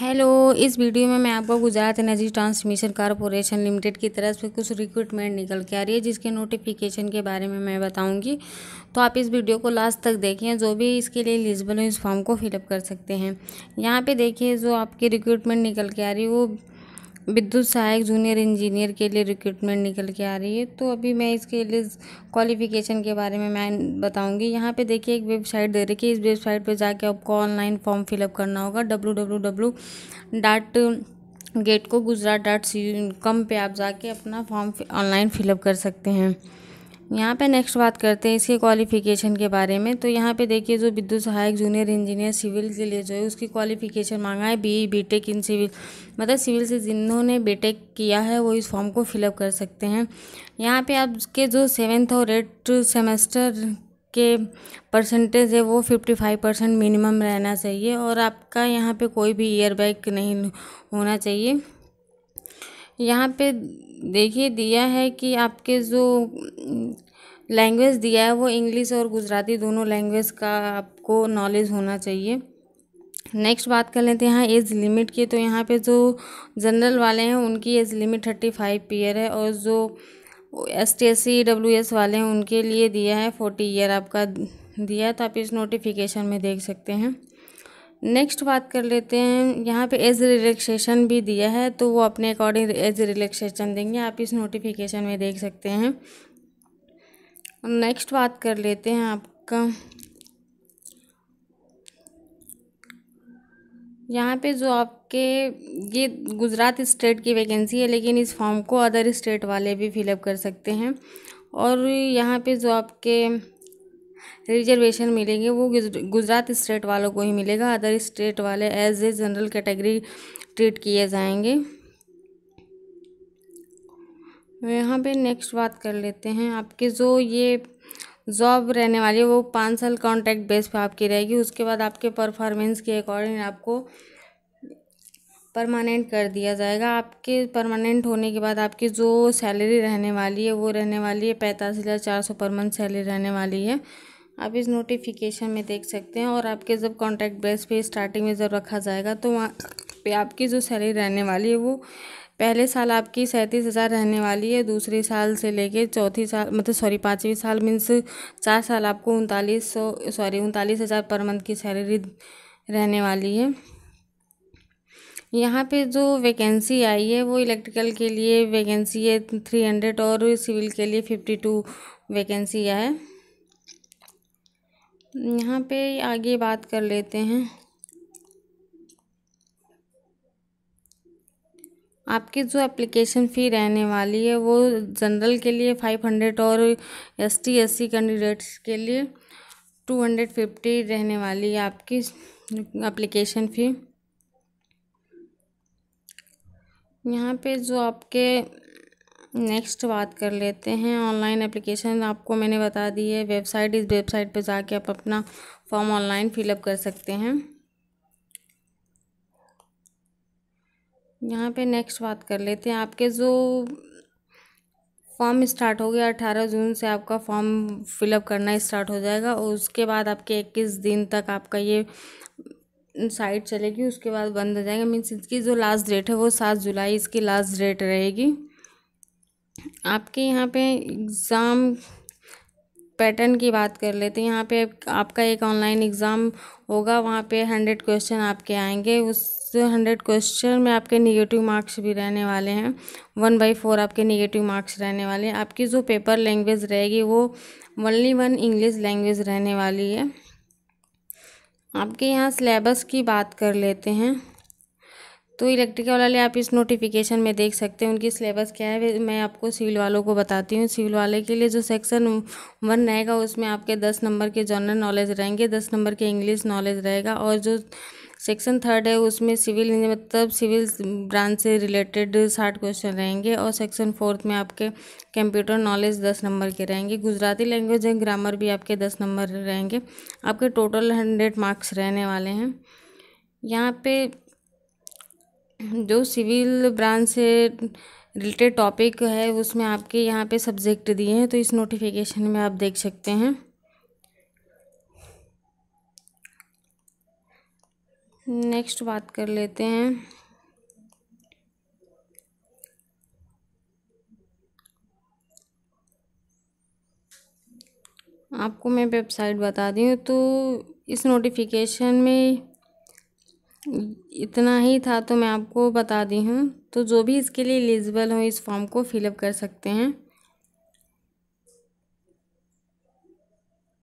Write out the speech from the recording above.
hello इस video में मैं आपको Gujarat energy transmission corporation limited की तरफ से कुछ रिक्रूटमेंट निकल के आ रही है जिसके नोटिफिकेशन के बारे में मैं बताऊंगी तो आप इस वीडियो को लास्ट तक देखें जो भी इसके लिए एलिजिबल हो इस फॉर्म को फिलअप कर सकते हैं यहाँ पे देखिए जो आपकी रिक्रूटमेंट निकल के आ रही है वो विद्युत सहायक जूनियर इंजीनियर के लिए रिक्रूटमेंट निकल के आ रही है तो अभी मैं इसके लिए क्वालिफ़िकेशन के बारे में मैं बताऊंगी यहाँ पे देखिए एक वेबसाइट दे रखी है इस वेबसाइट पे जाके आपको ऑनलाइन फॉर्म फिलअप करना होगा W W W dot getco Gujarat dot C com पर आप जाके अपना फॉर्म ऑनलाइन फिलअप कर सकते हैं यहाँ पे नेक्स्ट बात करते हैं इसके क्वालिफ़िकेशन के बारे में तो यहाँ पे देखिए जो विद्युत सहायक जूनियर इंजीनियर सिविल के लिए जो है उसकी क्वालिफ़िकेशन मांगा है बी बीटेक इन सिविल मतलब सिविल से जिन्होंने बीटेक किया है वो इस फॉर्म को फिलअप कर सकते हैं यहाँ पे आपके जो सेवेंथ और एट्थ सेमेस्टर के परसेंटेज है वो फिफ्टी फाइव परसेंट मिनिमम रहना चाहिए और आपका यहाँ पर कोई भी ईयर बैक नहीं होना चाहिए यहाँ पे देखिए दिया है कि आपके जो लैंग्वेज हम्म, दिया है वो इंग्लिश और गुजराती दोनों लैंग्वेज का आपको नॉलेज होना चाहिए नेक्स्ट बात कर लेते हैं यहाँ एज लिमिट की तो यहाँ पे जो जनरल वाले हैं उनकी age limit thirty five year है और जो S T S C W S वाले हैं उनके लिए दिया है फोर्टी ईयर आपका दिया है तो आप इस नोटिफिकेशन में देख सकते हैं नेक्स्ट बात कर लेते हैं यहाँ पे एज रिलैक्सेशन भी दिया है तो वो अपने अकॉर्डिंग एज रिलैक्सेशन देंगे आप इस नोटिफिकेशन में देख सकते हैं नेक्स्ट बात कर लेते हैं आपका यहाँ पे जो आपके ये गुजरात स्टेट की वैकेंसी है लेकिन इस फॉर्म को अदर स्टेट वाले भी फिलअप कर सकते हैं और यहाँ पे जो आपके रिजर्वेशन मिलेंगे वो गुजरात स्टेट वालों को ही मिलेगा अदर स्टेट वाले as a general category treat किए जाएंगे तो यहाँ पे नेक्स्ट बात कर लेते हैं आपके जो ये जॉब रहने वाली है वो पाँच साल कॉन्ट्रैक्ट बेस पे आपकी रहेगी उसके बाद आपके परफॉर्मेंस के अकॉर्डिंग आपको परमानेंट कर दिया जाएगा आपके परमानेंट होने के बाद आपकी जो सैलरी रहने वाली है वो रहने वाली है पैंतालीस हज़ार चार सौ पर मंथ सैलरी रहने वाली है आप इस नोटिफिकेशन में देख सकते हैं और आपके जब कॉन्ट्रैक्ट बेस पे स्टार्टिंग में जब रखा जाएगा तो वहाँ पे आपकी जो सैलरी रहने वाली है वो पहले साल आपकी सैंतीस हज़ार रहने वाली है दूसरे साल से लेके चौथी साल मतलब सॉरी पाँचवीं साल मीन्स चार साल आपको उनतालीस सौ सॉरी उनतालीस हज़ार पर मंथ की सैलरी रहने वाली है यहाँ पे जो वैकेंसी आई है वो इलेक्ट्रिकल के लिए वैकेंसी है थ्री हंड्रेड और सिविल के लिए फिफ्टी टू वैकेंसी है यहाँ पे आगे बात कर लेते हैं आपकी जो एप्लीकेशन फ़ी रहने वाली है वो जनरल के लिए फाइव हंड्रेड और S T S C candidates के लिए टू हंड्रेड फिफ्टी रहने वाली है आपकी एप्लीकेशन फ़ी यहाँ पे जो आपके नेक्स्ट बात कर लेते हैं ऑनलाइन एप्लीकेशन आपको मैंने बता दी है वेबसाइट इस वेबसाइट पे जाके आप अपना फॉर्म ऑनलाइन फिलअप कर सकते हैं यहाँ पे नेक्स्ट बात कर लेते हैं आपके जो फॉर्म स्टार्ट हो गया अठारह जून से आपका फॉर्म फिलअप करना स्टार्ट हो जाएगा और उसके बाद आपके इक्कीस दिन तक आपका ये साइड चलेगी उसके बाद बंद हो जाएंगे मीन्स इसकी जो लास्ट डेट है वो सात जुलाई इसकी लास्ट डेट रहेगी आपके यहाँ पे एग्ज़ाम पैटर्न की बात कर लेते हैं यहाँ पे आपका एक ऑनलाइन एग्ज़ाम होगा वहाँ पे हंड्रेड क्वेश्चन आपके आएंगे उस हंड्रेड क्वेश्चन में आपके निगेटिव मार्क्स भी रहने वाले हैं वन बाई फोर आपके निगेटिव मार्क्स रहने वाले हैं आपकी जो पेपर लैंग्वेज रहेगी वो ओनली वन इंग्लिश लैंग्वेज रहने वाली है आपके यहाँ सिलेबस की बात कर लेते हैं तो इलेक्ट्रिकल वाले आप इस नोटिफिकेशन में देख सकते हैं उनकी सिलेबस क्या है मैं आपको सिविल वालों को बताती हूँ सिविल वाले के लिए जो सेक्शन वन रहेगा उसमें आपके दस नंबर के जनरल नॉलेज रहेंगे दस नंबर के इंग्लिश नॉलेज रहेगा और जो सेक्शन थर्ड है उसमें सिविल मतलब सिविल ब्रांच से रिलेटेड साठ क्वेश्चन रहेंगे और सेक्शन फोर्थ में आपके कंप्यूटर नॉलेज दस नंबर के रहेंगे गुजराती लैंग्वेज एंड ग्रामर भी आपके दस नंबर रहेंगे आपके टोटल हंड्रेड मार्क्स रहने वाले हैं यहाँ पे जो सिविल ब्रांच से रिलेटेड टॉपिक है उसमें आपके यहाँ पे सब्जेक्ट दिए हैं तो इस नोटिफिकेशन में आप देख सकते हैं नेक्स्ट बात कर लेते हैं आपको मैं वेबसाइट बता दी हूँ तो इस नोटिफिकेशन में इतना ही था तो मैं आपको बता दी हूँ तो जो भी इसके लिए एलिजिबल हो इस फॉर्म को फिलअप कर सकते हैं